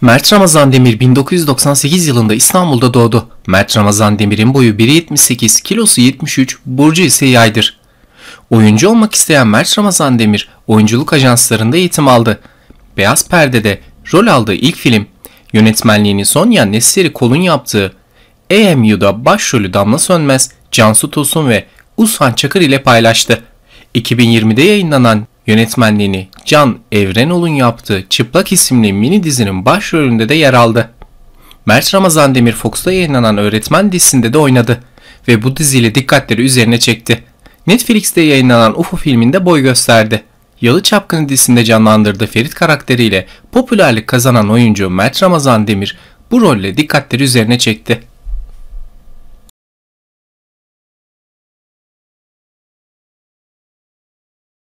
Mert Ramazan Demir 1998 yılında İstanbul'da doğdu. Mert Ramazan Demir'in boyu 1.78, kilosu 73, burcu ise yaydır. Oyuncu olmak isteyen Mert Ramazan Demir oyunculuk ajanslarında eğitim aldı. Beyaz Perde'de rol aldığı ilk film, yönetmenliğini Sonya Nesseri Kol'un yaptığı AMU'da e başrolü Damla Sönmez, Cansu Tosun ve Ushan Çakır ile paylaştı. 2020'de yayınlanan Yönetmenliğini Can Evrenol'un yaptığı Çıplak isimli mini dizinin başrolünde de yer aldı. Mert Ramazan Demir Fox'ta yayınlanan Öğretmen dizisinde de oynadı ve bu diziyle dikkatleri üzerine çekti. Netflix'te yayınlanan UFO filminde boy gösterdi. Yalı Çapkını dizisinde canlandırdığı Ferit karakteriyle popülerlik kazanan oyuncu Mert Ramazan Demir bu rolle dikkatleri üzerine çekti.